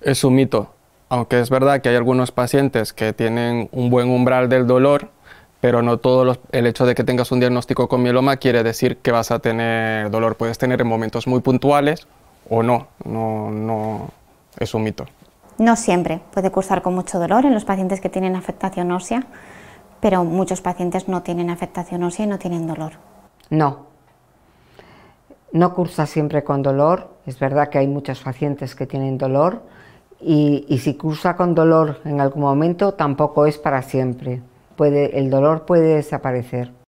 es un mito, aunque es verdad que hay algunos pacientes que tienen un buen umbral del dolor, pero no todo el hecho de que tengas un diagnóstico con mieloma quiere decir que vas a tener dolor. Puedes tener en momentos muy puntuales o no, no, no es un mito. No siempre puede cursar con mucho dolor en los pacientes que tienen afectación ósea, pero muchos pacientes no tienen afectación ósea y no tienen dolor. No, no cursa siempre con dolor. Es verdad que hay muchos pacientes que tienen dolor, y, si cursa con dolor en algún momento, tampoco es para siempre. el dolor puede desaparecer.